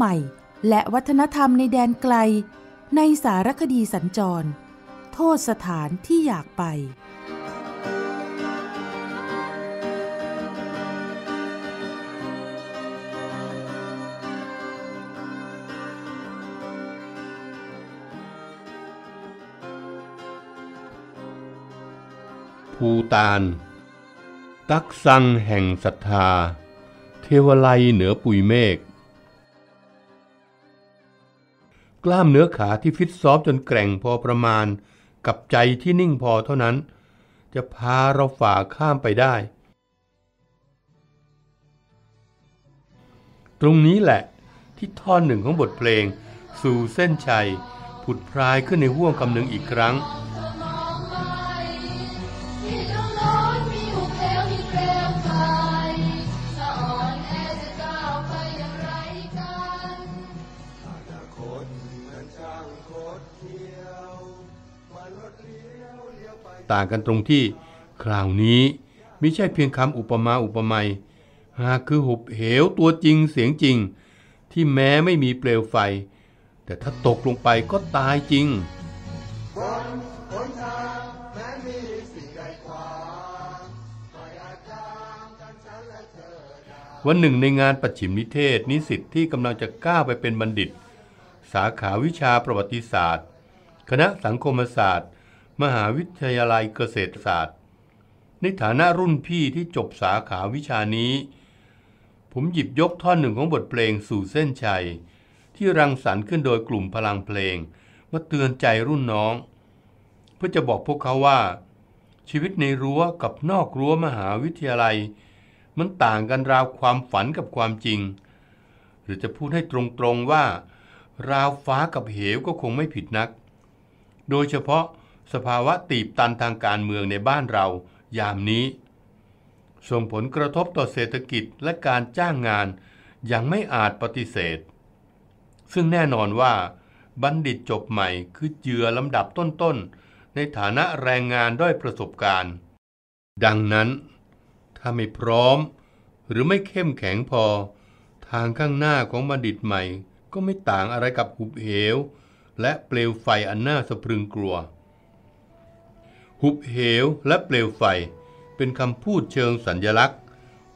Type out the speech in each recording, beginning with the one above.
ใหม่และวัฒนธรรมในแดนไกลในสารคดีสัญจร โทษสถานที่อยากไป ภูตานตักซังแห่งศรัทธา เทวไลเหนือปุยเมฆกล้ามเนื้อขาที่ฟิตซ้อมจนแกร่งพอประมาณ กับใจที่นิ่งพอเท่านั้น จะพาเราฝ่าข้ามไปได้ ตรงนี้แหละที่ท่อนหนึ่งของบทเพลง สู่เส้นชัย ผุดพลายขึ้นในห่วงคำหนึ่งอีกครั้งต่างกันตรงที่คราวนี้มิใช่เพียงคำอุปมาอุปไมยหากคือหุบเหวตัวจริงเสียงจริง ที่แม้ไม่มีเปลวไฟ แต่ถ้าตกลงไปก็ตายจริง วันหนึ่งในงานประชิมนิเทศ นิสิตที่กำลังจะก้าวไปเป็นบัณฑิต สาขาวิชาประวัติศาสตร์ คณะสังคมศาสตร์มหาวิทยาลัยเกษตรศาสตร์ ในฐานะรุ่นพี่ที่จบสาขาวิชานี้ ผมหยิบยกท่อนหนึ่งของบทเพลงสู่เส้นชัยที่รังสรรค์ขึ้นโดยกลุ่มพลังเพลงมาเตือนใจรุ่นน้อง เพื่อจะบอกพวกเขาว่า ชีวิตในรั้วกับนอกรั้วมหาวิทยาลัยมันต่างกันราวความฝันกับความจริง หรือจะพูดให้ตรงๆว่า ราวฟ้ากับเหวก็คงไม่ผิดนัก โดยเฉพาะสภาวะตีบตันทางการเมืองในบ้านเรายามนี้ ส่งผลกระทบต่อเศรษฐกิจและการจ้างงานอย่างไม่อาจปฏิเสธ ซึ่งแน่นอนว่าบัณฑิตจบใหม่คือเจือลำดับต้นๆในฐานะแรงงานด้อยประสบการณ์ ดังนั้นถ้าไม่พร้อมหรือไม่เข้มแข็งพอ ทางข้างหน้าของบัณฑิตใหม่ก็ไม่ต่างอะไรกับหุบเหวและเปลวไฟอันน่าสะพรึงกลัวหุบเหวและเปลวไฟ เป็นคำพูดเชิงสัญญลักษณ์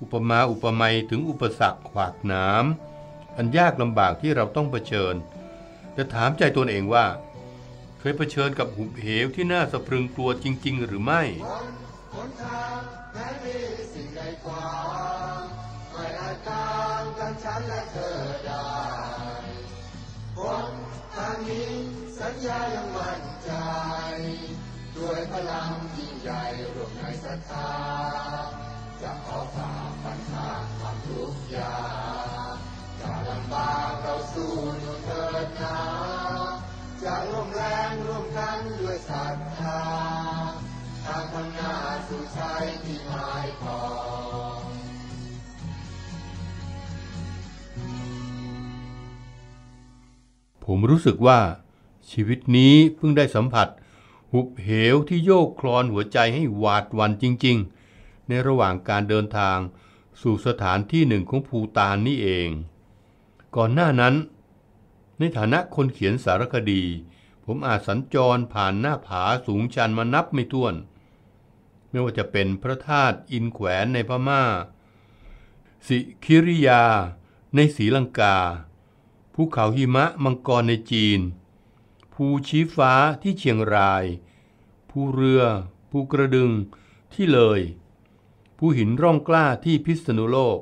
อุปมาอุปไมยถึงอุปสรรคขวากน้ำอันยากลำบากที่เราต้องเผชิญ แต่ถามใจตนเองว่า เคยเผชิญกับหุบเหวที่น่าสะพรึงกลัวจริง ๆ หรือไม่ยศรัทธาทางขางนาสุชัยที่หมายพอผมรู้สึกว่าชีวิตนี้เพิ่งได้สัมผัส หุบเหวที่โยกคลอนหัวใจให้หวาดวันจริงๆ ในระหว่างการเดินทางสู่สถานที่หนึ่งของภูตานนี่เอง ก่อนหน้านั้น ในฐานะคนเขียนสารคดีผมอาจสัญจรผ่านหน้าผาสูงชันมานับไม่ถ้วน ไม่ว่าจะเป็นพระธาตุอินแขวนในพมา่า สิคิริยาในศรีลังกา ภูเขาหิมะมังกรในจีน ภูชี้ฟ้าที่เชียงราย ภูเรือ ภูกระดึงที่เลย ภูหินร่องกล้าที่พิษณุโลก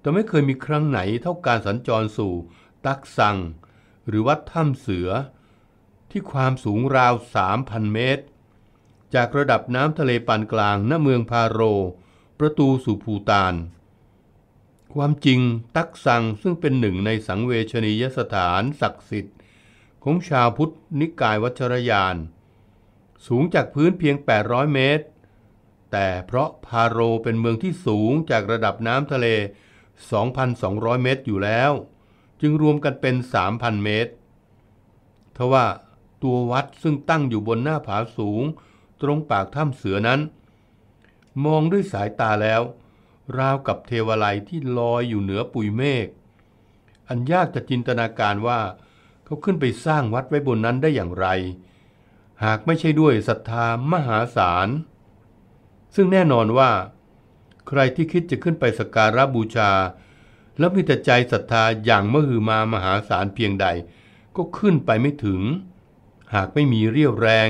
แต่ไม่เคยมีครั้งไหนเท่าการสัญจรสู่ ตักสังหรือวัดถ้ำเสือที่ความสูงราว 3,000 เมตร จากระดับน้ำทะเลปานกลาง ณ เมืองพาโร ประตูสู่ภูตาน ความจริง ตักสัง ซึ่งเป็นหนึ่งในสังเวชนียสถาน ศักดิ์สิทธิ์ของชาวพุทธนิกายวัชรยาน สูงจากพื้นเพียง 800 เมตร แต่เพราะพาโร เป็นเมืองที่สูงจากระดับน้ำทะเล 2,200 เมตรอยู่แล้ว จึงรวมกันเป็น 3,000 เมตร ทว่าตัววัดซึ่งตั้งอยู่บนหน้าผาสูง ตรงปากถ้ำเสือนั้น มองด้วยสายตาแล้ว ราวกับเทวไยที่ลอยอยู่เหนือปุยเมฆอันยากจะจินตนาการว่า เขาขึ้นไปสร้างวัดไว้บนนั้นได้อย่างไร หากไม่ใช่ด้วยศรัทธา มหาศาล ซึ่งแน่นอนว่า ใครที่คิดจะขึ้นไปสักการะบูชา แล้วมีแต่ใจศรัทธาอย่างมหือมามหาศาลเพียงใดก็ขึ้นไปไม่ถึงหากไม่มีเรี่ยวแรง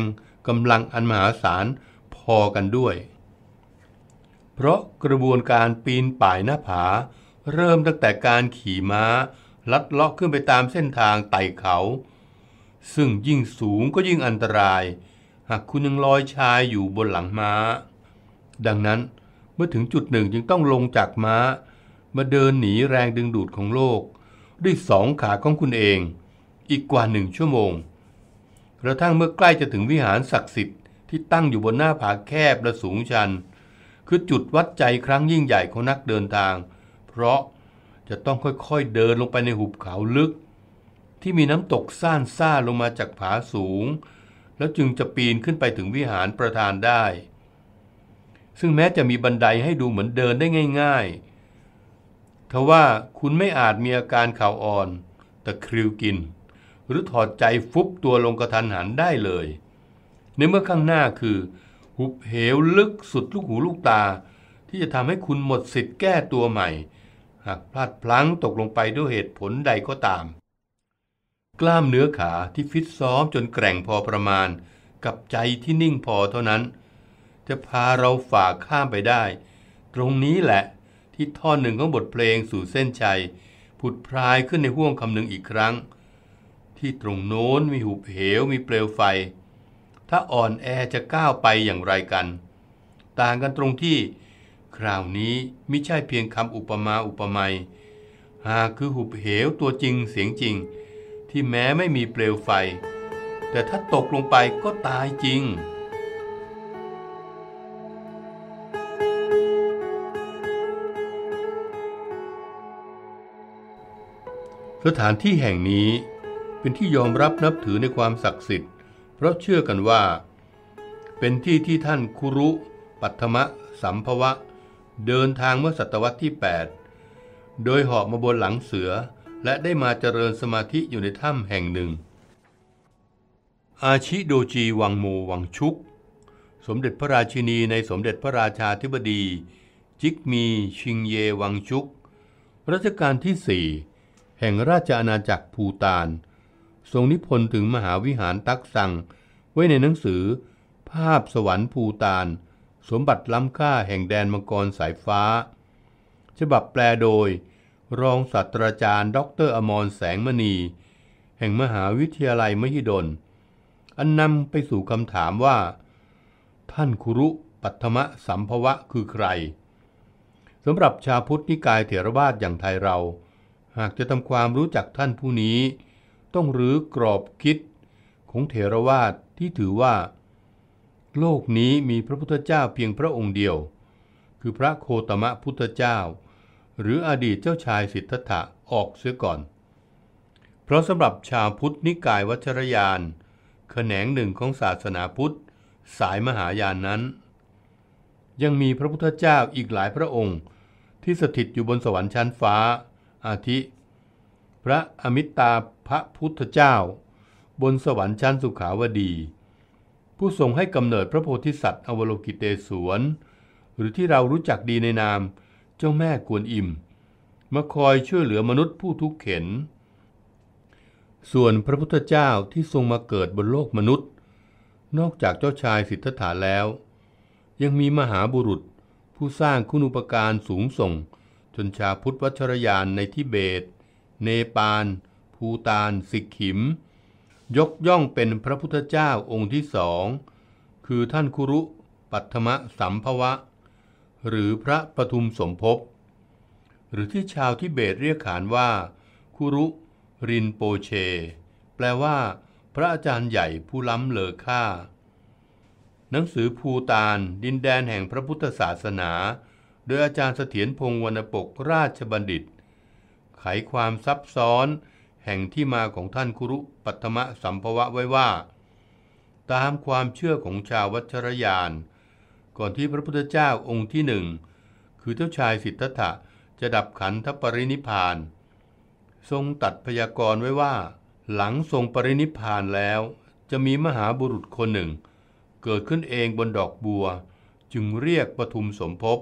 กำลังอันมหาศาลพอกันด้วย เพราะกระบวนการปีนป่ายหน้าผา เริ่มตั้งแต่การขี่ม้าลัดเลาะขึ้นไปตามเส้นทางไต่เขา ซึ่งยิ่งสูงก็ยิ่งอันตราย หากคุณยังลอยชายอยู่บนหลังม้า ดังนั้นเมื่อถึงจุดหนึ่งจึงต้องลงจากม้า มาเดินหนีแรงดึงดูดของโลก ด้วยสองขาของคุณเอง อีกกว่าหนึ่งชั่วโมงกระทั่งเมื่อใกล้จะถึงวิหารศักดิ์สิทธิ์ที่ตั้งอยู่บนหน้าผาแคบและสูงชัน คือจุดวัดใจครั้งยิ่งใหญ่ของนักเดินทาง เพราะจะต้องค่อยๆเดินลงไปในหุบเขาลึก ที่มีน้ำตกซ่านซ่าลงมาจากผาสูง แล้วจึงจะปีนขึ้นไปถึงวิหารประธานได้ ซึ่งแม้จะมีบันไดให้ดูเหมือนเดินได้ง่ายๆทว่าคุณไม่อาจมีอาการเข่าอ่อนตะคริวกินหรือถอดใจฟุบตัวลงกระทันหันได้เลย ในเมื่อข้างหน้าคือ หุบเหวลึกสุดลูกหูลูกตา ที่จะทำให้คุณหมดสิทธิ์แก้ตัวใหม่ หากพลาดพลั้งตกลงไปด้วยเหตุผลใดก็ตาม กล้ามเนื้อขาที่ฟิตซ้อมจนแกร่งพอประมาณ กับใจที่นิ่งพอเท่านั้น จะพาเราฝ่าข้ามไปได้ ตรงนี้แหละ ที่ท่อนหนึ่งของบทเพลงสู่เส้นชัยผุดพลายขึ้นในห้วงคำหนึ่งอีกครั้งที่ตรงโน้นมีหุบเหว มีเปลวไฟ ถ้าอ่อนแอจะก้าวไปอย่างไรกัน ต่างกันตรงที่ คราวนี้มิใช่เพียงคำอุปมา อุปไมยหากคือหุบเหว ตัวจริงเสียงจริง ที่แม้ไม่มีเปลวไฟ แต่ถ้าตกลงไปก็ตายจริง สถานที่แห่งนี้เป็นที่ยอมรับนับถือในความศักดิ์สิทธิ์ เพราะเชื่อกันว่า เป็นที่ที่ท่านคุรุ ปัทมะ สัมภวะ เดินทางเมื่อศตวรรษที่ 8 โดยหอบมาบนหลังเสือ และได้มาเจริญสมาธิอยู่ในถ้ำแห่งหนึ่ง อาชิโดจีวังโมวังชุก สมเด็จพระราชินีในสมเด็จพระราชาธิบดี จิกมีชิงเยวังชุก รัชกาลที่สี่แห่งราชอาณาจักรภูตานทรงนิพนธ์ถึงมหาวิหารตักสัง ไว้ในหนังสือ ภาพสวรรค์ภูตานสมบัติล้ำค่าแห่งแดนมังกรสายฟ้า ฉบับแปลโดย รองศาสตราจารย์ด็อเตร์อมรแสงมณี แห่งมหาวิทยาลัยมหิดล อันนำไปสู่คำถามว่า ท่านครุปัตมะสัมภวะคือใคร สำหรับชาวพุทธนิกายเถรวาทอย่างไทยเรา หากจะทำความรู้จักท่านผู้นี้ต้องรื้อกรอบคิดของเถรวาทที่ถือว่า โลกนี้มีพระพุทธเจ้าเพียงพระองค์เดียว คือพระโคตมะพุทธเจ้า หรืออดีตเจ้าชายสิทธัตถะออกเสียก่อน เพราะสำหรับชาวพุทธนิกายวัชรยานแขนงหนึ่งของศาสนาพุทธสายมหายานนั้น ยังมีพระพุทธเจ้าอีกหลายพระองค์ ที่สถิตอยู่บนสวรรค์ชั้นฟ้า อาทิพระอมิตาพระพุทธเจ้า บนสวรรค์ชั้นสุขาวดี ผู้ทรงให้กำเนิดพระโพธิสัตว์อวโลกิเตศวนหรือที่เรารู้จักดีในนามเจ้าแม่กวนอิมมาคอยช่วยเหลือมนุษย์ผู้ทุกข์เข็น ส่วนพระพุทธเจ้าที่ทรงมาเกิดบนโลกมนุษย์ นอกจากเจ้าชายสิทธัตถะแล้ว ยังมีมหาบุรุษ ผู้สร้างคุณูปการสูงส่งจนชาพุทธวัชรยานในทิเบตเนปาล ภูตานสิกขิม ยกย่องเป็นพระพุทธเจ้าองค์ที่สอง คือท่านคุรุ ปัทมะสัมภวะ หรือพระปทุมสมภพ หรือที่ชาวทิเบตเรียกขานว่า คุรุ รินโปเช แปลว่า พระอาจารย์ใหญ่ผู้ล้ำเลอค่า หนังสือภูตานดินแดนแห่งพระพุทธศาสนา โดยอาจารย์เสถียรพงศ์วรรณปกราชบัณฑิตไขความซับซ้อนแห่งที่มาของท่านครุปัตมะสัมภวะไว้ว่า ตามความเชื่อของชาววัชรยาน ก่อนที่พระพุทธเจ้าองค์ที่หนึ่งคือเจ้าชายสิทธัตถะจะดับขันธปรินิพาน ทรงตัดพยากรณ์ไว้ว่า หลังทรงปรินิพานแล้วจะมีมหาบุรุษคนหนึ่ง เกิดขึ้นเองบนดอกบัว จึงเรียกปทุมสมภพ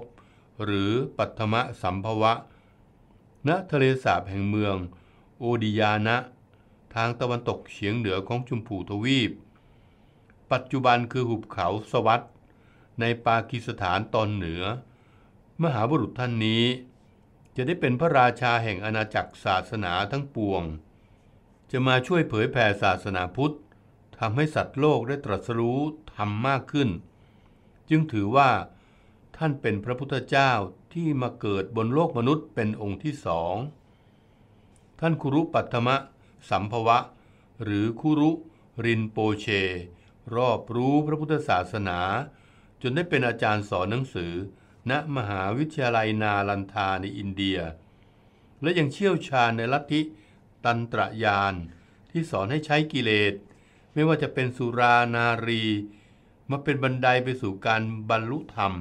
หรือปัตมะสัมภวะณทะเลสาบแห่งเมืองโอดิยานะ ทางตะวันตกเฉียงเหนือของชมพูทวีป ปัจจุบันคือหุบเขาสวัสดในปากีสถานตอนเหนือ มหาบุรุษท่านนี้ จะได้เป็นพระราชาแห่งอาณาจักรศาสนาทั้งปวง จะมาช่วยเผยแผ่ศาสนาพุทธทำให้สัตว์โลกได้ตรัสรู้ทำมากขึ้น จึงถือว่าท่านเป็นพระพุทธเจ้าที่มาเกิดบนโลกมนุษย์เป็นองค์ที่สอง ท่านคุรุปัตมะสัมภวะ หรือคุรุรินโปเช รอบรู้พระพุทธศาสนา จนได้เป็นอาจารย์สอนหนังสือ ณมหาวิทยาลัยนาลันทาในอินเดีย และยังเชี่ยวชาญในลัทธิตันตรยาน ที่สอนให้ใช้กิเลสไม่ว่าจะเป็นสุรานารี มาเป็นบันไดไปสู่การบรรลุธรรม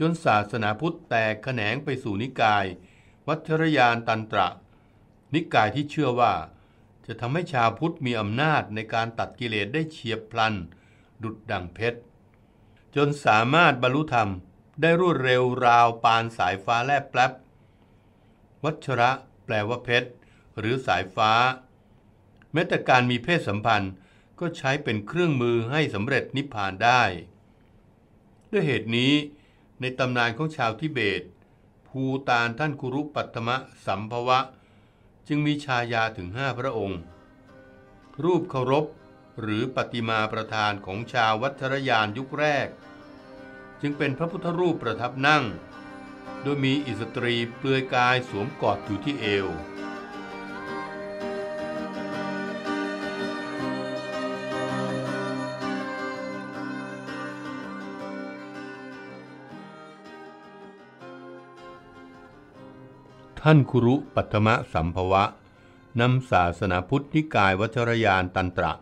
จนศาสนาพุทธแตกแขนงไปสู่นิกาย วัชรยานตันตระ นิกายที่เชื่อว่า จะทำให้ชาวพุทธมีอำนาจในการตัดกิเลสได้เฉียบพลัน ดุดดังเพชร จนสามารถบรรลุธรรมได้รวดเร็วราวปานสายฟ้าแลบแปลบวัชระแปลว่าเพชร หรือสายฟ้า แม้แต่การมีเพศสัมพันธ์ก็ใช้เป็นเครื่องมือให้สำเร็จนิพพานได้ด้วยเหตุนี้ในตำนานของชาวทิเบต ภูตานท่านคุรุปัตมะ สัมภวะ จึงมีชายาถึงห้าพระองค์ รูปเคารพหรือปฏิมาประธานของชาววัชรยานยุคแรก จึงเป็นพระพุทธรูปประทับนั่ง โดยมีอิสตรีเปลือยกายสวมกอดอยู่ที่เอวท่านคุรุปัตมะสัมภวะ นำศาสนาพุทธนิกายวัชรยานตันตระ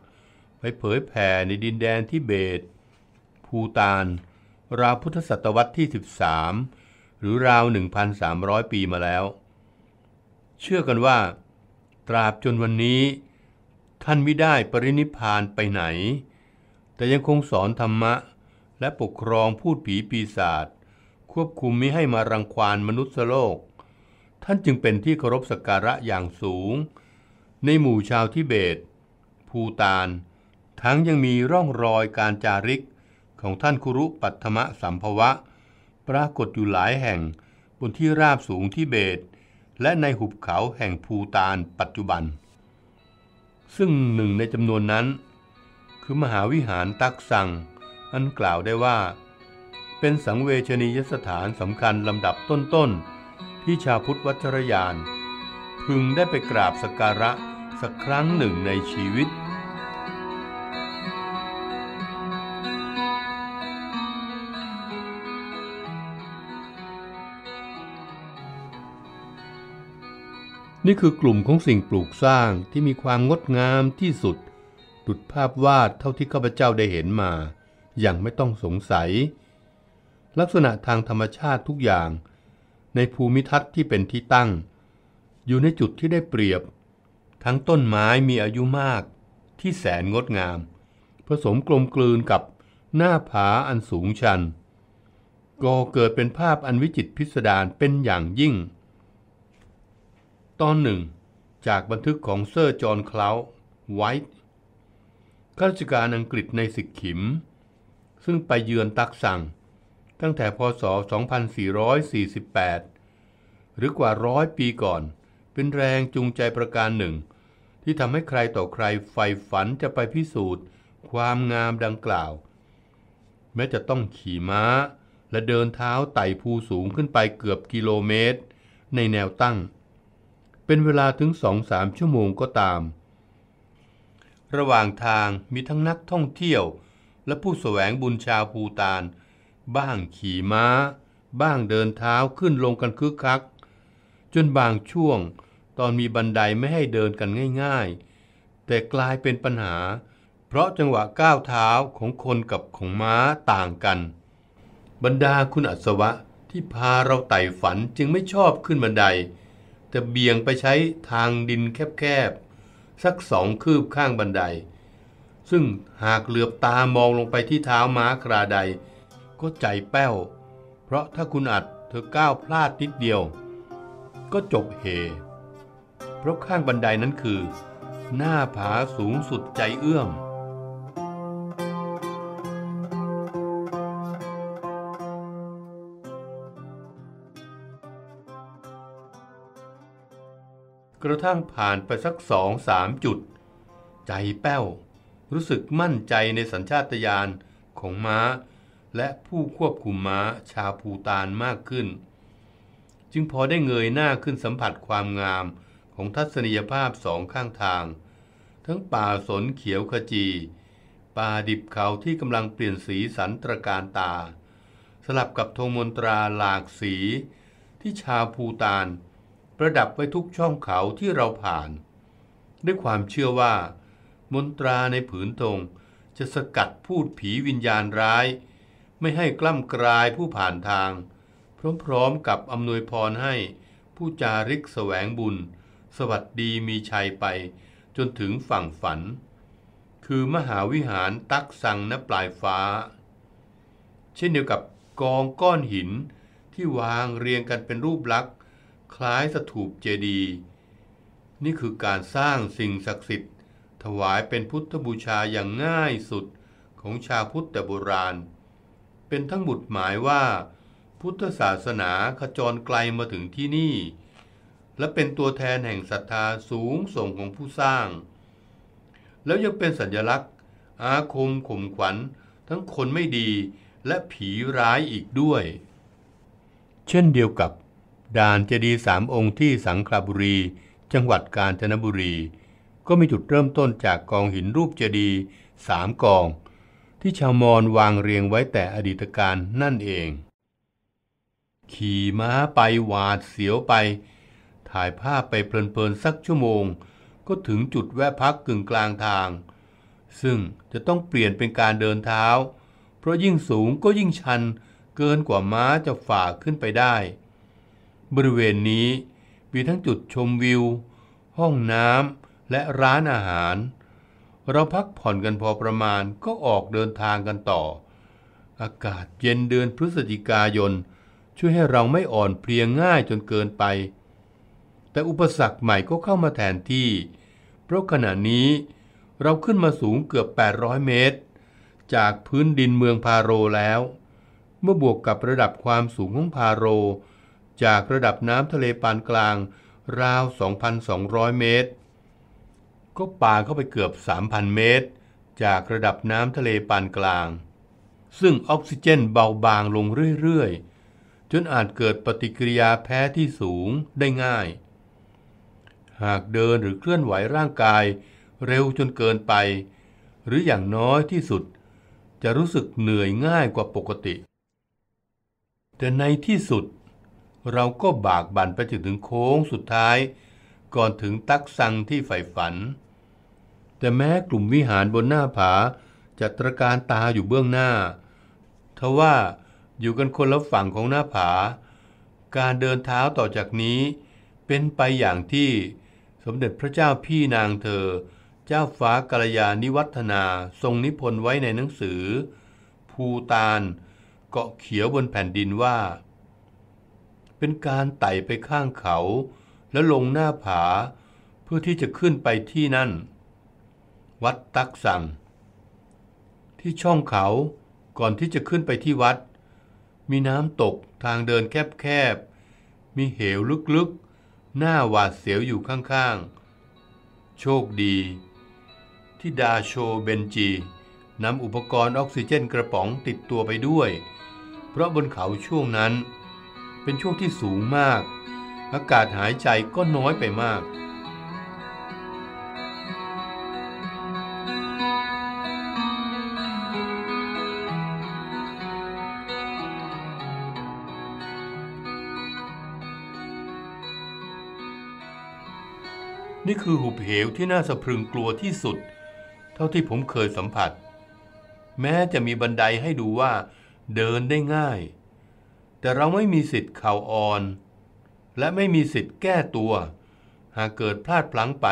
ไปเผยแผ่ในดินแดนที่เบต ภูตาน ราวพุทธศตวรรษที่ 13 หรือราว 1,300 ปีมาแล้ว เชื่อกันว่า ตราบจนวันนี้ ท่านไม่ได้ปรินิพานไปไหน แต่ยังคงสอนธรรมะและปกครองพูดผีปีศาจควบคุมไม่ให้มารังควานมนุษย์โลกท่านจึงเป็นที่เคารพสักการะอย่างสูง ในหมู่ชาวทิเบต ภูตาน ทั้งยังมีร่องรอยการจาริกของท่านคุรุปัตมะสัมภวะ ปรากฏอยู่หลายแห่งบนที่ราบสูงทิเบต และในหุบเขาแห่งภูตานปัจจุบัน ซึ่งหนึ่งในจำนวนนั้น คือมหาวิหารตักสัง อันกล่าวได้ว่า เป็นสังเวชนียสถานสำคัญลำดับต้นๆที่ชาวพุทธวัชรยาน พึงได้ไปกราบสักการะสักครั้งหนึ่งในชีวิต นี่คือกลุ่มของสิ่งปลูกสร้างที่มีความงดงามที่สุด ดุดภาพวาดเท่าที่ข้าพเจ้าได้เห็นมาอย่างไม่ต้องสงสัย ลักษณะทางธรรมชาติทุกอย่างในภูมิทัศน์ที่เป็นที่ตั้ง อยู่ในจุดที่ได้เปรียบ ทั้งต้นไม้มีอายุมากที่แสนงดงาม ผสมกลมกลืนกับหน้าผาอันสูงชัน ก็เกิดเป็นภาพอันวิจิตพิสดารเป็นอย่างยิ่ง ตอนหนึ่ง จากบันทึกของเซอร์จอห์นคลาวไวท์ข้าราชการอังกฤษในสิกขิม ซึ่งไปเยือนตักสั่งตั้งแต่พศ 2448 หรือกว่าร้อยปีก่อน เป็นแรงจูงใจประการหนึ่ง ที่ทำให้ใครต่อใครใฝ่ฝันจะไปพิสูจน์ ความงามดังกล่าว แม้จะต้องขี่ม้าและเดินเท้าไต่ภูสูงขึ้นไปเกือบกิโลเมตร ในแนวตั้ง เป็นเวลาถึงสองสามชั่วโมงก็ตาม ระหว่างทางมีทั้งนักท่องเที่ยวและผู้สแสวงบุญชาวภูตานบ้างขี่ม้า บ้างเดินเท้าขึ้นลงกันคึกคัก จนบางช่วงตอนมีบันไดไม่ให้เดินกันง่ายๆ แต่กลายเป็นปัญหา เพราะจังหวะก้าวเท้าของคนกับของม้าต่างกันบรรดาคุณอัศวะที่พาเราไต่ฝันจึงไม่ชอบขึ้นบันได แต่เบี่ยงไปใช้ทางดินแคบๆสักสองคืบข้างบันได ซึ่งหากเหลือบตามองลงไปที่เท้าม้าคราใดก็ใจแป้ว เพราะถ้าคุณอัดเธอก้าวพลาดนิดเดียวก็จบเหเพราะข้างบันไดนั้นคือ หน้าผาสูงสุดใจเอื้อม กระทั่งผ่านไปสักสองสามจุด ใจแป้ว รู้สึกมั่นใจในสัญชาตญาณของม้าและผู้ควบคุมม้าชาวภูตานมากขึ้น จึงพอได้เงยหน้าขึ้นสัมผัสความงามของทัศนียภาพสองข้างทาง ทั้งป่าสนเขียวขจี ป่าดิบเขาที่กำลังเปลี่ยนสีสันตรการตา สลับกับธงมนตราหลากสี ที่ชาวภูตานประดับไว้ทุกช่องเขาที่เราผ่าน ด้วยความเชื่อว่า มนตราในผืนธงจะสกัดพูดผีวิญญาณร้ายไม่ให้กล้ำกลายผู้ผ่านทาง พร้อมๆกับอำนวยพรให้ผู้จาริกสแสวงบุญ สวัสดีมีชัยไปจนถึงฝั่งฝัน คือมหาวิหารตักสังณปลายฟ้า เช่นเดียวกับกองก้อนหินที่วางเรียงกันเป็นรูปลักษ์คล้ายสถูปเจดีย์นี่คือการสร้างสิ่งศักดิ์สิทธิ์ ถวายเป็นพุทธบูชาอย่างง่ายสุดของชาวพุทธแต่โบราณเป็นทั้งบุตรหมายว่า พุทธศาสนาขจรไกลมาถึงที่นี่ และเป็นตัวแทนแห่งศรัทธาสูงส่งของผู้สร้าง แล้วยังเป็นสัญลักษณ์ อาคมข่มขวัญ ทั้งคนไม่ดีและผีร้ายอีกด้วย เช่นเดียวกับ ด่านเจดีย์สามองค์ที่สังขบุรีจังหวัดกาญจนบุรี ก็มีจุดเริ่มต้นจากกองหินรูปเจดีย์สามกองที่ชาวมอญวางเรียงไว้แต่อดีตการนั่นเอง ขี่ม้าไปหวาดเสียวไป ถ่ายภาพไปเพลินๆสักชั่วโมง ก็ถึงจุดแวะพักกึ่งกลางทาง ซึ่งจะต้องเปลี่ยนเป็นการเดินเท้า เพราะยิ่งสูงก็ยิ่งชันเกินกว่าม้าจะฝ่าขึ้นไปได้ บริเวณนี้มีทั้งจุดชมวิว ห้องน้ำและร้านอาหารเราพักผ่อนกันพอประมาณก็ออกเดินทางกันต่อ อากาศเย็นเดือนพฤศจิกายนช่วยให้เราไม่อ่อนเพลียงง่ายจนเกินไป แต่อุปสรรคใหม่ก็เข้ามาแทนที่ เพราะขณะนี้เราขึ้นมาสูงเกือบ 800 เมตร จากพื้นดินเมืองพาโรแล้ว เมื่อบวกกับระดับความสูงของพาโร จากระดับน้ำทะเลปานกลางราว 2,200 เมตรก็ป่าเข้าไปเกือบ 3,000 เมตร จากระดับน้ำทะเลปานกลาง ซึ่งออกซิเจนเบาบางลงเรื่อย ๆ จนอาจเกิดปฏิกิริยาแพ้ที่สูงได้ง่าย หากเดินหรือเคลื่อนไหวร่างกายเร็วจนเกินไป หรืออย่างน้อยที่สุด จะรู้สึกเหนื่อยง่ายกว่าปกติ แต่ในที่สุดเราก็บากบั่นไปจนถึงโค้งสุดท้ายก่อนถึงตักซังที่ใฝ่ฝันแต่แม้กลุ่มวิหารบนหน้าผาจะตระการตาอยู่เบื้องหน้า ทว่าอยู่กันคนละฝั่งของหน้าผา การเดินเท้าต่อจากนี้ เป็นไปอย่างที่ สมเด็จพระเจ้าพี่นางเธอ เจ้าฟ้ากัลยาณิวัฒนาทรงนิพนธ์ไว้ในหนังสือ ภูตานเกาะเขียวบนแผ่นดินว่า เป็นการไต่ไปข้างเขา และลงหน้าผา เพื่อที่จะขึ้นไปที่นั่นวัดตักสังที่ช่องเขาก่อนที่จะขึ้นไปที่วัด มีน้ำตกทางเดินแคบๆ มีเหวลึกๆ หน้าหวาดเสียวอยู่ข้างๆ โชคดี ที่ดาโชเบนจีนำอุปกรณ์ออกซิเจนกระป๋องติดตัวไปด้วย เพราะบนเขาช่วงนั้นเป็นช่วงที่สูงมาก อากาศหายใจก็น้อยไปมากนี่คือหุบเหวที่น่าสะพรึงกลัวที่สุด เท่าที่ผมเคยสัมผัส แม้จะมีบันไดให้ดูว่าเดินได้ง่าย แต่เราไม่มีสิทธิ์เข่าอ่อน และไม่มีสิทธิ์แก้ตัว หากเกิดพลาดพลั้งไป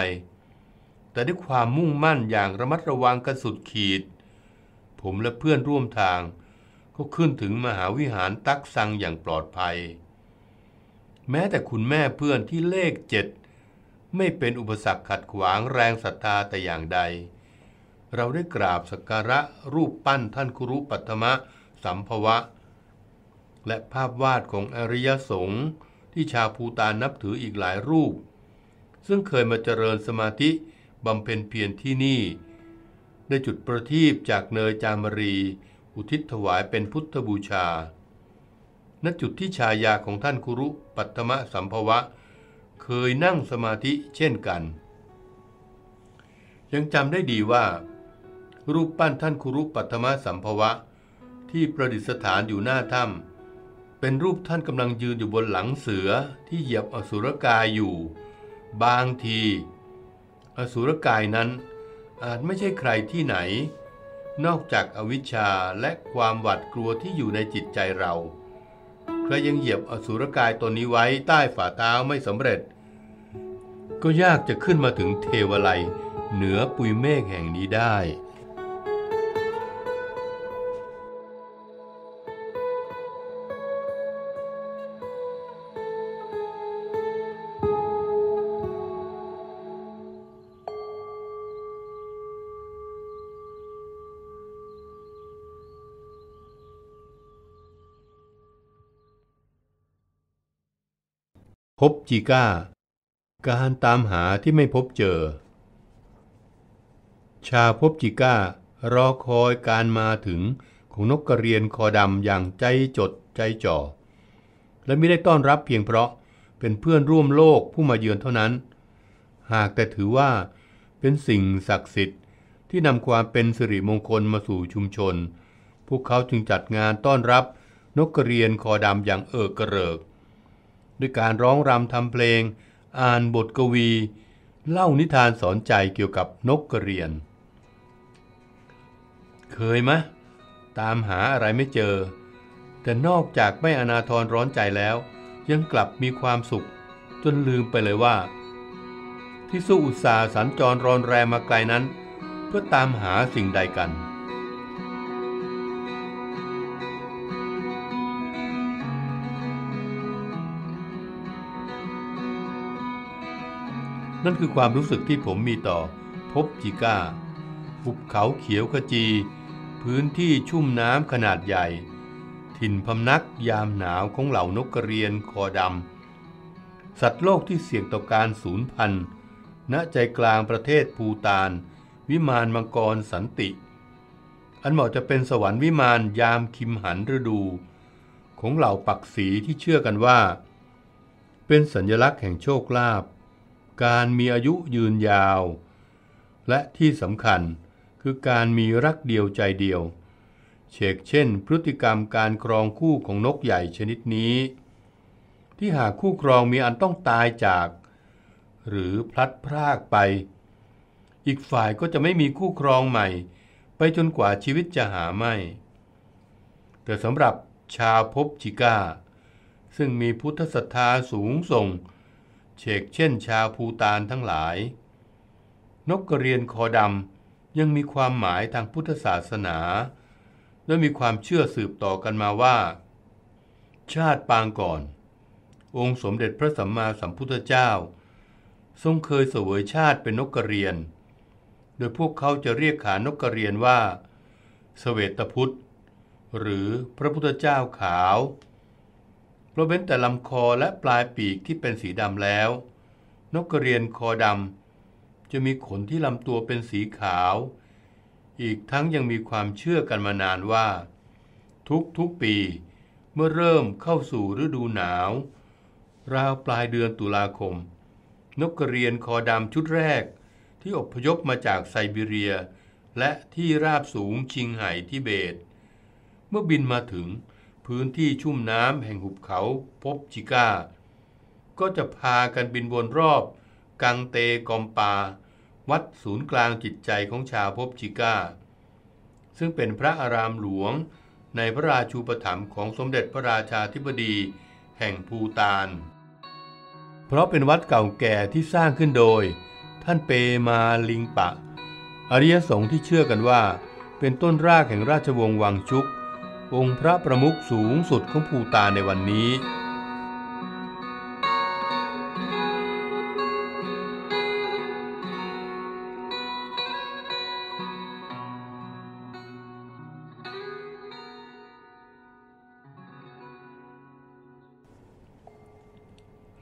แต่ด้วยความมุ่งมั่นอย่างระมัดระวังกันสุดขีด ผมและเพื่อนร่วมทางก็ขึ้นถึงมหาวิหารตักซังอย่างปลอดภัย แม้แต่คุณแม่เพื่อนที่เลขเจ็ดไม่เป็นอุปสรรคขัดขวางแรงศรัทธาแต่อย่างใด เราได้กราบสักการะรูปปั้นท่านครุปัตมะสัมภวะ และภาพวาดของอริยสงฆ์ที่ชาวภูตานนับถืออีกหลายรูป ซึ่งเคยมาเจริญสมาธิบำเพ็ญเพียรที่นี่ได้จุดประทีปจากเนยจามรี อุทิศถวายเป็นพุทธบูชาณจุดที่ชายาของท่านครุปัตมะสัมภวะเคยนั่งสมาธิเช่นกัน ยังจำได้ดีว่า รูปปั้นท่านครุปัตมะสัมภวะ ที่ประดิษฐานอยู่หน้าถ้ำเป็นรูปท่านกำลังยืนอยู่บนหลังเสือที่เหยียบอสุรกายอยู่ บางที อสุรกายนั้นอาจไม่ใช่ใครที่ไหน นอกจากอวิชชาและความหวาดกลัวที่อยู่ในจิตใจเราและยังเหยียบอสุรกายตนนี้ไว้ใต้ฝ่าเท้าไม่สำเร็จ ก็ยากจะขึ้นมาถึงเทวไลเหนือปุยเมฆแห่งนี้ได้พบจีก้า การตามหาที่ไม่พบเจอ ชาพบจิก้ารอคอยการมาถึงของนกกระเรียนคอดำอย่างใจจดใจจ่อ และไม่ได้ต้อนรับเพียงเพราะเป็นเพื่อนร่วมโลกผู้มาเยือนเท่านั้น หากแต่ถือว่าเป็นสิ่งศักดิ์สิทธิ์ที่นำความเป็นสิริมงคลมาสู่ชุมชน พวกเขาจึงจัดงานต้อนรับนกกระเรียนคอดำอย่างเอิกกระเริกด้วยการร้องรำทำเพลง อ่านบทกวี เล่านิทานสอนใจเกี่ยวกับนกกระเรียน เคยไหมตามหาอะไรไม่เจอ แต่นอกจากไม่อนาทรร้อนใจแล้ว ยังกลับมีความสุข จนลืมไปเลยว่า ที่สู้อุตสาห์สัญจรรอนแรมมาไกลนั้น เพื่อตามหาสิ่งใดกันนั่นคือความรู้สึกที่ผมมีต่อ พบจิก้าหุบเขาเขียวขจี พื้นที่ชุ่มน้ำขนาดใหญ่ ถิ่นพำนักยามหนาวของเหล่านกกระเรียนคอดำสัตว์โลกที่เสี่ยงต่อการสูญพันธุ์ณใจกลางประเทศภูตานวิมานมังกรสันติ อันเหมาะจะเป็นสวรรค์วิมานยามคิมหันฤดู ของเหล่าปักษีที่เชื่อกันว่า เป็นสัญลักษณ์แห่งโชคลาภการมีอายุยืนยาว และที่สำคัญคือการมีรักเดียวใจเดียว เชกเช่น พฤติกรรมการครองคู่ของนกใหญ่ชนิดนี้ ที่หากคู่ครองมีอันต้องตายจาก หรือพลัดพรากไป อีกฝ่ายก็จะไม่มีคู่ครองใหม่ไปจนกว่าชีวิตจะหาไม่ แต่สำหรับชาวพบชิก้า ซึ่งมีพุทธศรัทธาสูงส่งเฉกเช่นชาวภูตานทั้งหลาย นกกระเรียนคอดำยังมีความหมายทางพุทธศาสนา และมีความเชื่อสืบต่อกันมาว่า ชาติปางก่อน องค์สมเด็จพระสัมมาสัมพุทธเจ้า ทรงเคยเสวยชาติเป็นนกกระเรียน โดยพวกเขาจะเรียกขานกกระเรียนว่าสเสวตพุทธ หรือพระพุทธเจ้าขาวเพราะเว้นแต่ลำคอและปลายปีกที่เป็นสีดำแล้ว นกกระเรียนคอดำจะมีขนที่ลำตัวเป็นสีขาว อีกทั้งยังมีความเชื่อกันมานานว่า ทุกทุกปี เมื่อเริ่มเข้าสู่ฤดูหนาว ราวปลายเดือนตุลาคม นกกระเรียนคอดำชุดแรกที่อพยพมาจากไซบีเรีย และที่ราบสูงชิงไห่ทิเบต เมื่อบินมาถึงพื้นที่ชุ่มน้ำแห่งหุบเขาพบจิก้า ก็จะพากันบินวนรอบกังเตกอมปา วัดศูนย์กลางจิตใจของชาวพบจิก้า ซึ่งเป็นพระอารามหลวงในพระราชูปถัมภ์ของสมเด็จพระราชาธิบดี แห่งภูตานเพราะเป็นวัดเก่าแก่ที่สร้างขึ้นโดย ท่านเปมาลิงปะ อริยสงฆ์ที่เชื่อกันว่า เป็นต้นรากแห่งราชวงศ์วังชุกองค์พระประมุขสูงสุดของภูตาในวันนี้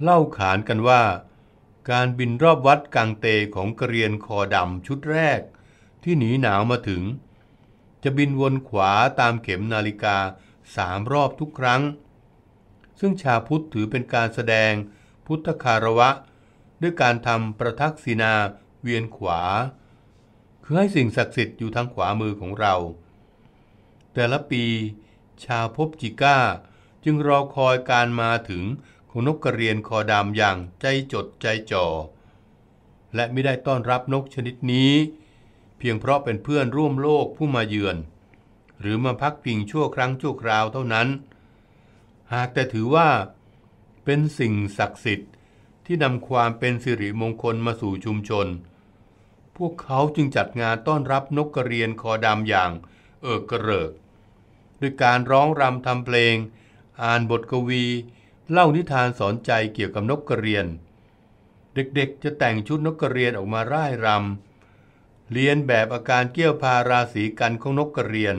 เล่าขานกันว่าการบินรอบวัดกังเตของกระเรียนคอดำชุดแรกที่หนีหนาวมาถึงจะบินวนขวาตามเข็มนาฬิกาสามรอบทุกครั้ง ซึ่งชาพุทธถือเป็นการแสดงพุทธคาระวะ ด้วยการทำประทักษิณาเวียนขวา คือให้สิ่งศักดิ์สิทธิ์อยู่ทางขวามือของเรา แต่ละปี ชาวพบจิก้าจึงรอคอยการมาถึง ของนกกระเรียนคอดำอย่างใจจดใจจ่อ และไม่ได้ต้อนรับนกชนิดนี้เพียงเพราะเป็นเพื่อนร่วมโลกผู้มาเยือน หรือมาพักพิงชั่วครั้งชั่วคราวเท่านั้น หากแต่ถือว่าเป็นสิ่งศักดิ์สิทธิ์ที่นำความเป็นสิริมงคลมาสู่ชุมชน พวกเขาจึงจัดงานต้อนรับนกกระเรียนคอดำอย่างเอิกกระเริกด้วยการร้องรำทำเพลง อ่านบทกวี เล่านิทานสอนใจเกี่ยวกับนกกระเรียน เด็กๆจะแต่งชุดนกกระเรียนออกมาร่ายรำเรียนแบบอาการเกี้ยวพาราศีกันของนกกระเรียน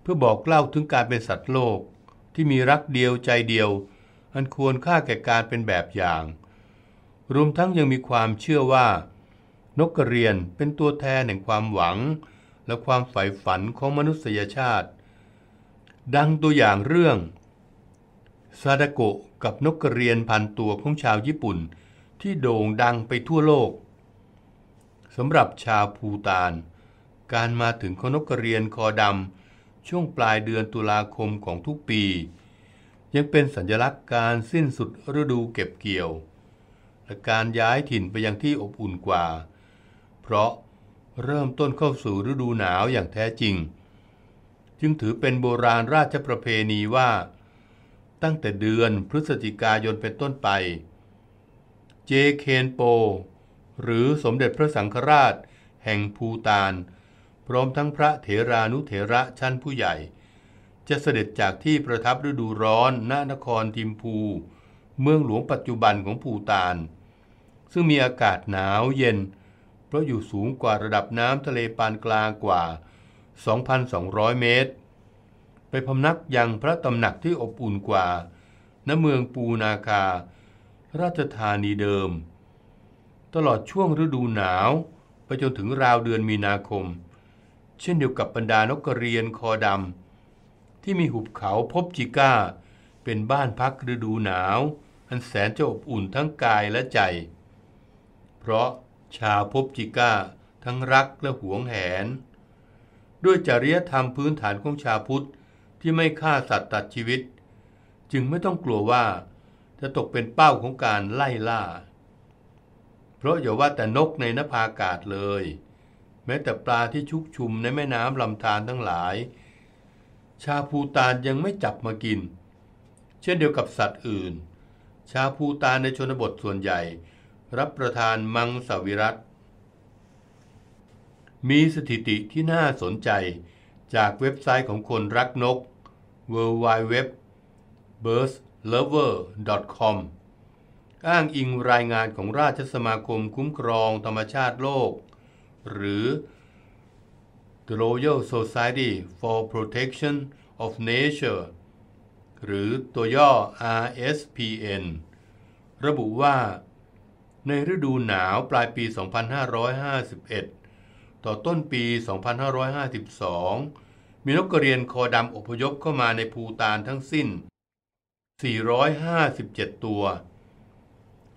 เพื่อบอกเล่าถึงการเป็นสัตว์โลกที่มีรักเดียวใจเดียว อันควรค่าแก่การเป็นแบบอย่าง รวมทั้งยังมีความเชื่อว่า นกกระเรียนเป็นตัวแทนแห่งความหวังและความใฝ่ฝันของมนุษยชาติ ดังตัวอย่างเรื่องซาดะโกะกับนกกระเรียนพันตัวของชาวญี่ปุ่นที่โด่งดังไปทั่วโลกสำหรับชาวภูตาน การมาถึงคนกกระเรียนคอดำ ช่วงปลายเดือนตุลาคมของทุกปี ยังเป็นสัญลักษณ์การสิ้นสุดฤดูเก็บเกี่ยว และการย้ายถิ่นไปยังที่อบอุ่นกว่า เพราะเริ่มต้นเข้าสู่ฤดูหนาวอย่างแท้จริง จึงถือเป็นโบราณราชประเพณีว่าตั้งแต่เดือนพฤศจิกายนเป็นต้นไปเจเคนโปหรือสมเด็จพระสังฆราชแห่งภูตาน พร้อมทั้งพระเถรานุเถระชั้นผู้ใหญ่ จะเสด็จจากที่ประทับฤดูร้อนณนครทิมพู เมืองหลวงปัจจุบันของภูตาน ซึ่งมีอากาศหนาวเย็น เพราะอยู่สูงกว่าระดับน้ำทะเลปานกลางกว่า 2,200 เมตร ไปพำนักยังพระตำหนักที่อบอุ่นกว่าณเมืองปูนาคา ราชธานีเดิมตลอดช่วงฤดูหนาวไปจนถึงราวเดือนมีนาคม เช่นเดียวกับบรรดานกกระเรียนคอดำที่มีหุบเขาพบจิก้าเป็นบ้านพักฤดูหนาวอันแสนจะอบอุ่นทั้งกายและใจ เพราะชาวพบจิก้าทั้งรักและหวงแหน ด้วยจริยธรรมพื้นฐานของชาวพุทธที่ไม่ฆ่าสัตว์ตัดชีวิต จึงไม่ต้องกลัวว่าจะตกเป็นเป้าของการไล่ล่าเพราะอย่าว่าแต่นกในนภาอากาศเลย แม้แต่ปลาที่ชุกชุมในแม่น้ำลำธารทั้งหลาย ชาพูตานยังไม่จับมากิน เช่นเดียวกับสัตว์อื่น ชาพูตานในชนบทส่วนใหญ่ รับประทานมังสวิรัตมีสถิติที่น่าสนใจจากเว็บไซต์ของคนรักนก w w w b i r d s l o v e r c o m อ้างอิงรายงานของราชสมาคมคุ้มครองธรรมชาติโลก หรือ The Royal Society for Protection of Nature หรือตัวย่อ RSPN ระบุว่า ในฤดูหนาวปลายปี 2551 ต่อต้นปี 2552 มีนกกระเรียนคอดำอพยพเข้ามาในภูตานทั้งสิ้น 457 ตัว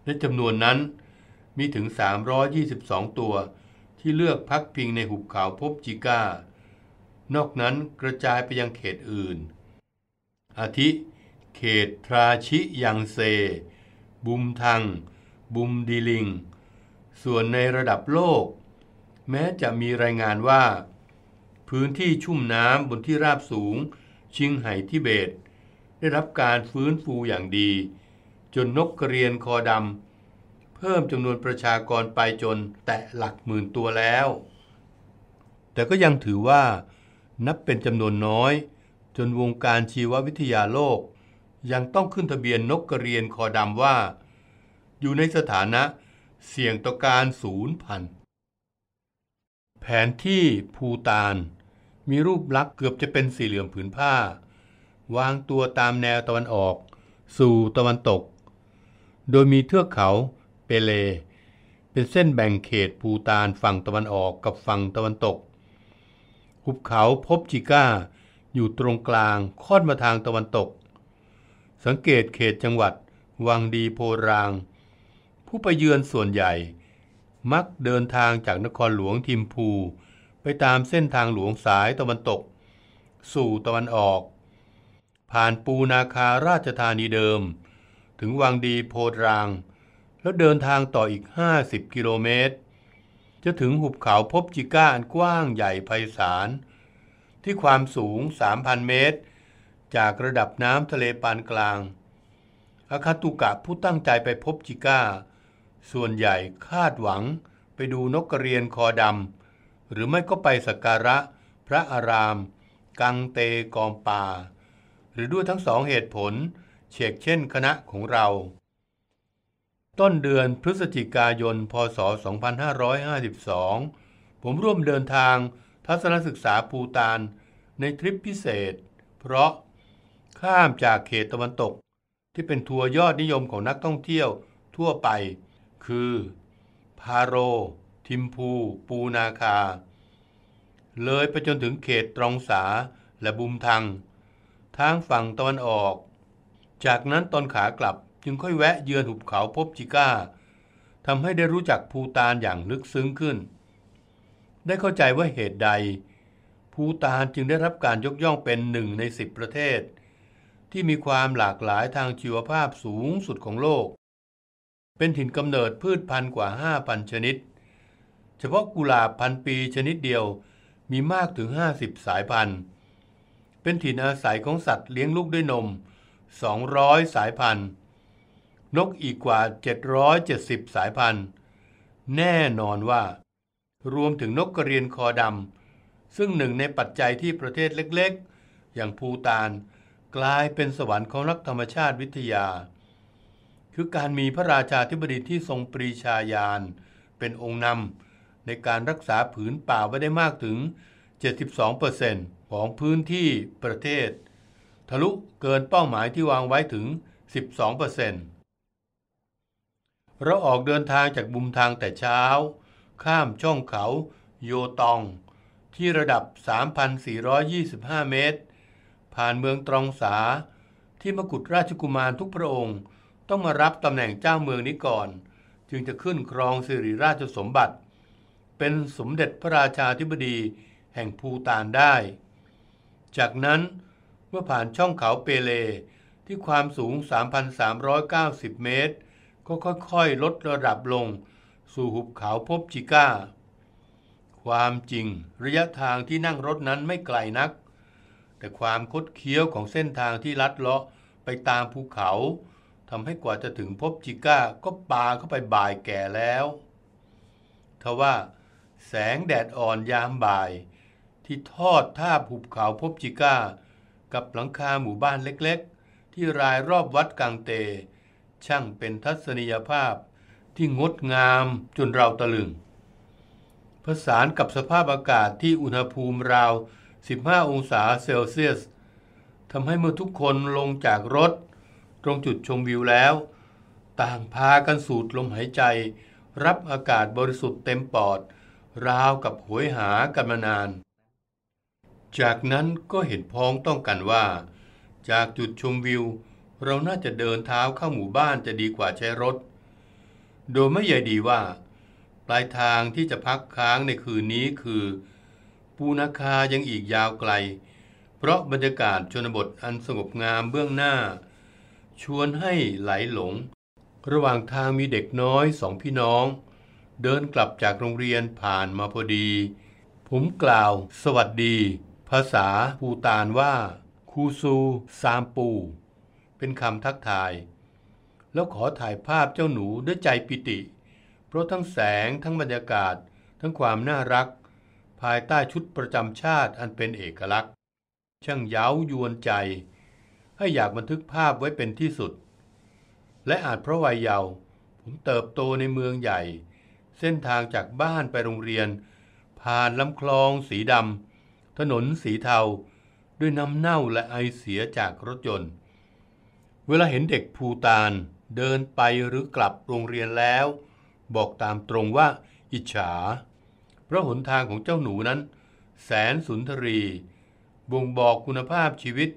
และจำนวนนั้นมีถึง 322 ตัวที่เลือกพักพิงในหุบเขาพบจิก้า นอกนั้นกระจายไปยังเขตอื่น อาทิ เขตทราชิยังเซ บุมทัง บุมดีลิง ส่วนในระดับโลก แม้จะมีรายงานว่า พื้นที่ชุ่มน้ำบนที่ราบสูง ชิงไห่ทิเบต ได้รับการฟื้นฟูอย่างดีจนนกกระเรียนคอดำเพิ่มจำนวนประชากรไปจนแตะหลักหมื่นตัวแล้ว แต่ก็ยังถือว่า นับเป็นจำนวนน้อยจนวงการชีววิทยาโลก ยังต้องขึ้นทะเบียนนกกระเรียนคอดำว่า อยู่ในสถานะเสี่ยงต่อการ สูญพันธุ์แผนที่ภูตาน มีรูปลักษ์เกือบจะเป็นสี่เหลี่ยมผืนผ้า วางตัวตามแนวตะวันออก สู่ตะวันตกโดยมีเทือกเขาเปเลเป็นเส้นแบ่งเขตภูตานฝั่งตะวันออกกับฝั่งตะวันตก หุบเขาพบจิก้า อยู่ตรงกลางคอดมาทางตะวันตก สังเกตเขตจังหวัดวังดีโพราง ผู้ไปเยือนส่วนใหญ่ มักเดินทางจากนครหลวงทิมพู ไปตามเส้นทางหลวงสายตะวันตก สู่ตะวันออก ผ่านปูนาคาราชธานีเดิมถึงวังดีโพราง แล้วเดินทางต่ออีก 50 กิโลเมตร จะถึงหุบเขาพบจิก้าอันกว้างใหญ่ไพศาล ที่ความสูง 3,000 เมตร จากระดับน้ำทะเลปานกลาง อาคาตุกะผู้ตั้งใจไปพบจิก้า ส่วนใหญ่คาดหวังไปดูนกกระเรียนคอดำหรือไม่ก็ไปสักการะ พระอาราม กังเตกอมปา หรือด้วยทั้งสองเหตุผลเฉกเช่นคณะของเรา ต้นเดือนพฤศจิกายน พศ 2552 ผมร่วมเดินทางทัศนศึกษาภูตานในทริปพิเศษ เพราะข้ามจากเขตตะวันตกที่เป็นทัวร์ยอดนิยมของนักท่องเที่ยวทั่วไป คือ พาโร ทิมพู ปูนาคา เลยไปจนถึงเขตตรองสาและบุมทัง ทางฝั่งตะวันออกจากนั้นตอนขากลับจึงค่อยแวะเยือนหุบเขาพบจิก้า ทำให้ได้รู้จักภูตานอย่างลึกซึ้งขึ้น ได้เข้าใจว่าเหตุใด ภูตานจึงได้รับการยกย่องเป็นหนึ่งในสิบประเทศ ที่มีความหลากหลายทางชีวภาพสูงสุดของโลก เป็นถิ่นกำเนิดพืชพันธุ์กว่า 5,000 ชนิด เฉพาะกุหลาบพันปีชนิดเดียวมีมากถึง 50 สายพันธุ์ เป็นถิ่นอาศัยของสัตว์เลี้ยงลูกด้วยนม200สายพันธุ์ นกอีกกว่า 770 สายพันธุ์ แน่นอนว่า รวมถึงนกกระเรียนคอดำซึ่งหนึ่งในปัจจัยที่ประเทศเล็กๆ อย่างภูตานกลายเป็นสวรรค์ของนักธรรมชาติวิทยา คือการมีพระราชาธิบดีที่ทรงปรีชาญาณเป็นองค์นำในการรักษาผืนป่าไว้ได้มากถึง 72%ของพื้นที่ประเทศทะลุเกินเป้าหมายที่วางไว้ถึง 12%เราออกเดินทางจากบุมทางแต่เช้า ข้ามช่องเขาโยตอง ที่ระดับ 3,425 เมตร ผ่านเมืองตรองสา ที่มกุฎราชกุมารทุกพระองค์ ต้องมารับตำแหน่งเจ้าเมืองนี้ก่อน จึงจะขึ้นครองสิริราชสมบัติ เป็นสมเด็จพระราชาธิบดีแห่งภูตานได้ จากนั้นมื่อผ่านช่องเขาเปเล ที่ความสูง 3,390 เมตร ก็ค่อยๆ ลดระดับลง สู่หุบเขาพบจิก้า ความจริงระยะทางที่นั่งรถนั้นไม่ไกลนัก แต่ความ คดเคี้ยวของเส้นทางที่ลัดเลาะไปตามภูเขาทำให้กว่าจะถึงพบจิก้าก็ปาเข้าไปบ่ายแก่แล้ว ทว่าแสงแดดอ่อนยามบ่าย ที่ทอดท่าุบเขาพบจิก้ากับหลังคาหมู่บ้านเล็ก ๆ ที่รายรอบวัดกลางเต ช่างเป็นทัศนียภาพที่งดงามจนเราตะลึงผสานกับสภาพอากาศที่อุณหภูมิราว 15 องศาเซลเซียสทำให้เมื่อทุกคนลงจากรถ ตรงจุดชมวิวแล้ว ต่างพากันสูดลมหายใจ รับอากาศบริสุทธิ์เต็มปอด ราวกับหวยหากันมานานจากนั้นก็เห็นพ้องต้องกันว่า จากจุดชมวิว เราน่าจะเดินเท้าเข้าหมู่บ้านจะดีกว่าใช้รถ โดยไม่ใหญ่ดีว่า ปลายทางที่จะพักค้างในคืนนี้คือปูนาคายังอีกยาวไกล เพราะบรรยากาศชนบทอันสงบงามเบื้องหน้า ชวนให้ไหลหลง ระหว่างทางมีเด็กน้อยสองพี่น้อง เดินกลับจากโรงเรียนผ่านมาพอดี ผมกล่าวสวัสดีภาษาภูตานว่าคูซูซามปู เป็นคำทักทาย แล้วขอถ่ายภาพเจ้าหนูด้วยใจปิติ เพราะทั้งแสงทั้งบรรยากาศทั้งความน่ารัก ภายใต้ชุดประจำชาติอันเป็นเอกลักษณ์ช่างเย้ายวนใจ ให้อยากบันทึกภาพไว้เป็นที่สุด และอาจเพราะวัยเยาว์ผมเติบโตในเมืองใหญ่ เส้นทางจากบ้านไปโรงเรียน ผ่านลำคลองสีดำถนนสีเทาด้วยน้ำเน่าและไอเสียจากรถยนต์ เวลาเห็นเด็กภูตานเดินไปหรือกลับโรงเรียนแล้ว บอกตามตรงว่า อิจฉาเพราะหนทางของเจ้าหนูนั้น แสนสุนทรี บ่งบอกคุณภาพชีวิต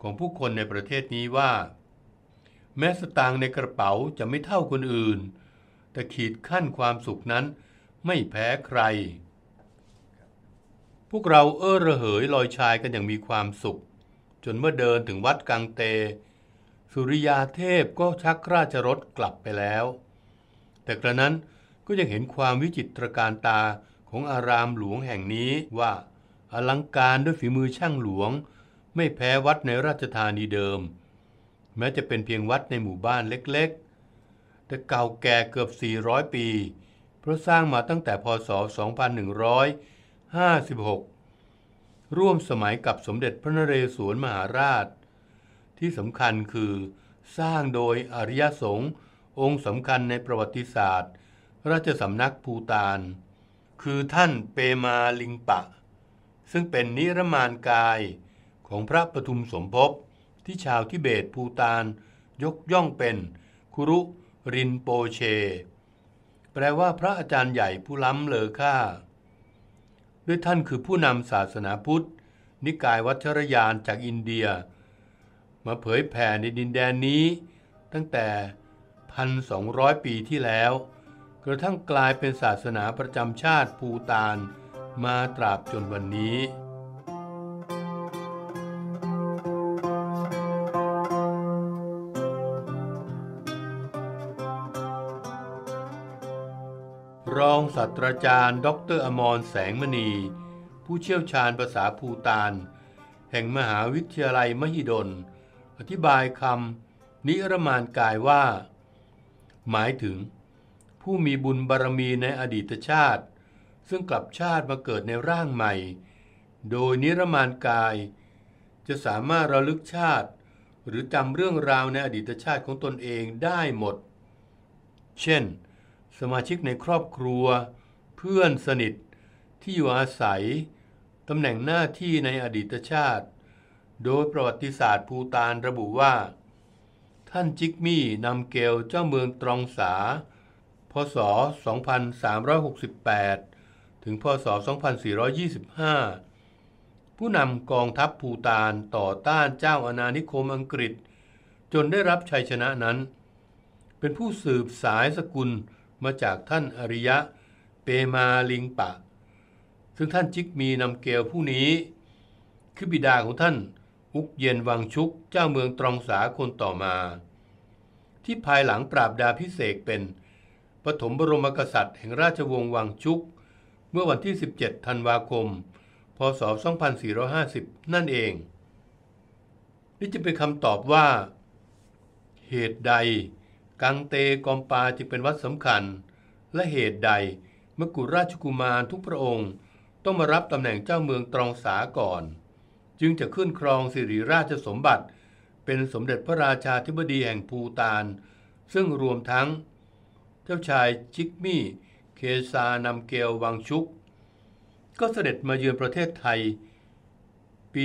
ของผู้คนในประเทศนี้ว่า แม้สตางค์ในกระเป๋าจะไม่เท่าคนอื่น แต่ขีดขั้นความสุขนั้นไม่แพ้ใครพวกเราเอ้อระเหยลอยชายกันอย่างมีความสุข จนเมื่อเดินถึงวัดกังเต สุริยาเทพก็ชักราชรถกลับไปแล้ว แต่กระนั้นก็ยังเห็นความวิจิตรการตาของอารามหลวงแห่งนี้ว่าอลังการด้วยฝีมือช่างหลวง ไม่แพ้วัดในราชธานีเดิม แม้จะเป็นเพียงวัดในหมู่บ้านเล็กๆ แต่เก่าแก่เกือบ 400 ปี เพราะสร้างมาตั้งแต่พศ2100 56ร่วมสมัยกับสมเด็จพระนเรศวรมหาราช ที่สำคัญคือ สร้างโดยอริยสงฆ์องค์สำคัญในประวัติศาสตร์ ราชสำนักภูตานคือท่านเปมาลิงปะ ซึ่งเป็นนิรมานกายของพระปทุมสมภพที่ชาวทิเบตภูตาน ยกย่องเป็นคุรุรินโปเช แปลว่าพระอาจารย์ใหญ่ผู้ล้ำเลอค่าด้วยท่านคือผู้นำศาสนาพุทธ นิกายวัชรยานจากอินเดีย มาเผยแผ่ในดินแดนนี้ ตั้งแต่ 1,200 ปีที่แล้ว กระทั่งกลายเป็นศาสนาประจำชาติภูตานมาตราบจนวันนี้ศาสตราจารย์ ดรอมรแสงมณี ผู้เชี่ยวชาญภาษาภูตานแห่งมหาวิทยาลัยมหิดล อธิบายคำนิรมานกายว่า หมายถึง ผู้มีบุญบารรมีในอดีตชาติ ซึ่งกลับชาติมาเกิดในร่างใหม่ โดยนิรมานกายจะสามารถระลึกชาติ หรือจำเรื่องราวในอดีตชาติของตนเองได้หมด เช่นสมาชิกในครอบครัวเพื่อนสนิทที่อยู่อาศัยตำแหน่งหน้าที่ในอดีตชาติ โดยประวัติศาสตร์ภูตานระบุว่า ท่านจิกมี่นำเกลเจ้าเมืองตรองสาพศ2368 ถึงพศ 2425 ผู้นำกองทัพภูตานต่อต้านเจ้าอาณานิคมอังกฤษ จนได้รับชัยชนะนั้น เป็นผู้สืบสายสกุลมาจากท่านอริยะเปมาลิงปะ ซึ่งท่าน จิกมีนำเกลผู้นี้ คือ บิดาของท่านอุกเย็นวังชุกเจ้าเมืองตรองสาคนต่อมา ที่ภายหลังปราบดาพิเศษเป็นปฐมบรมกษัตริย์ แห่งราชวงศ์วังชุก เมื่อวันที่ 17ธันวาคมพศ2450 นั่นเองนี่จะเป็นคำตอบว่า เหตุใดกังเตกอมปาจึงเป็นวัดสำคัญ และเหตุใดมกุฎราชกุมารทุกพระองค์ ต้องมารับตำแหน่งเจ้าเมืองตรองสาก่อน จึงจะขึ้นครองสิริราชสมบัติ เป็นสมเด็จพระราชาธิบดีแห่งภูตาน ซึ่งรวมทั้งเจ้าชายชิกมี่ เคซานำเกลวังชุก ก็เสด็จมาเยือนประเทศไทย ปี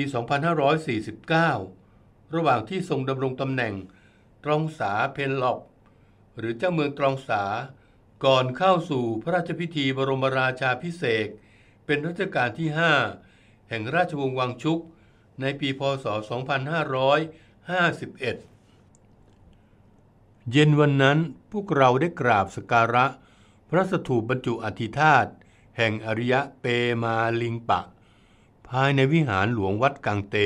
2549 ระหว่างที่ทรงดำรงตำแหน่งตรองสาเพนหลอกหรือเจ้าเมืองตรองสา ก่อนเข้าสู่พระราชพิธีบรมราชาพิเศษเป็นรัชกาลที่ 5 แห่งราชวงศ์วังชุก ในปีพศ 2551 เย็นวันนั้นพวกเราได้กราบสการะ พระสถูปบรรจุอธิธาตแห่งอริยะเปมาลิงปะ ภายในวิหารหลวงวัดกังเต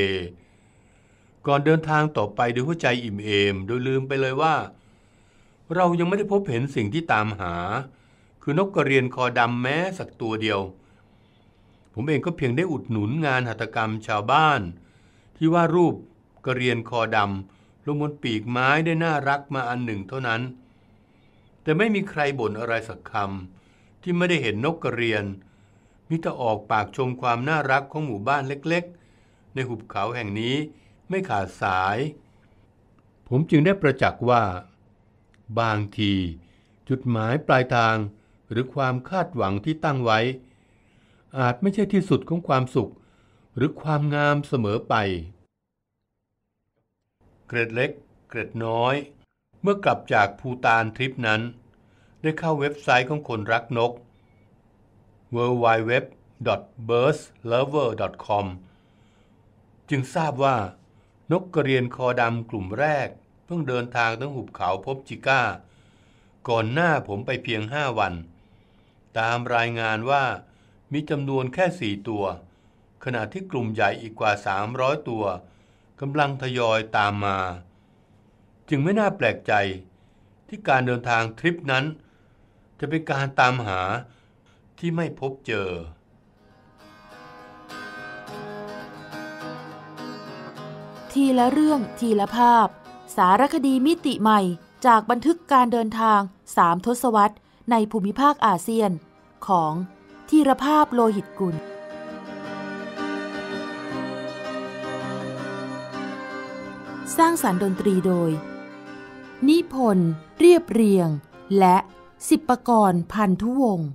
ก่อนเดินทางต่อไป ด้วยหัวใจอิ่มเอม โดยลืมไปเลยว่าเรายังไม่ได้พบเห็นสิ่งที่ตามหา คือนกกระเรียนคอดำแม้สักตัวเดียว ผมเองก็เพียงได้อุดหนุนงานหัตกรรมชาวบ้าน ที่ว่ารูปกระเรียนคอดำลงบนปีกไม้ได้น่ารักมาอันหนึ่งเท่านั้น แต่ไม่มีใครบ่นอะไรสักคำที่ไม่ได้เห็นนกกระเรียน มิถต่ออกปากชมความน่ารักของหมู่บ้านเล็กๆ ในหุบเขาแห่งนี้ไม่ขาดสาย ผมจึงได้ประจักษ์ว่าบางที จุดหมายปลายทาง หรือความคาดหวังที่ตั้งไว้ อาจไม่ใช่ที่สุดของความสุขหรือความงามเสมอไป เกรดเล็ก เกรดน้อย เมื่อกลับจากภูตานทริปนั้น ได้เข้าเว็บไซต์ของคนรักนก w w w b i r d s l o v e r c o m จึงทราบว่า นกกระเรียนคอดำกลุ่มแรกเพิ่งเดินทางทั้งหุบเขาพบจิก้า ก่อนหน้าผมไปเพียงห้าวัน ตามรายงานว่ามีจำนวนแค่สี่ตัว ขณะที่กลุ่มใหญ่อีกกว่า 300 ตัวกำลังทยอยตามมา จึงไม่น่าแปลกใจที่การเดินทางทริปนั้น จะเป็นการตามหาที่ไม่พบเจอ ทีละเรื่องทีละภาพสารคดีมิติใหม่จากบันทึกการเดินทางสามทศวรรษ ในภูมิภาคอาเซียน ของทีรภาพโลหิตกุลสร้างสารรค์ดนตรีโดย นิพนธ์เรียบเรียง และสิบประกรพันธุวงศ์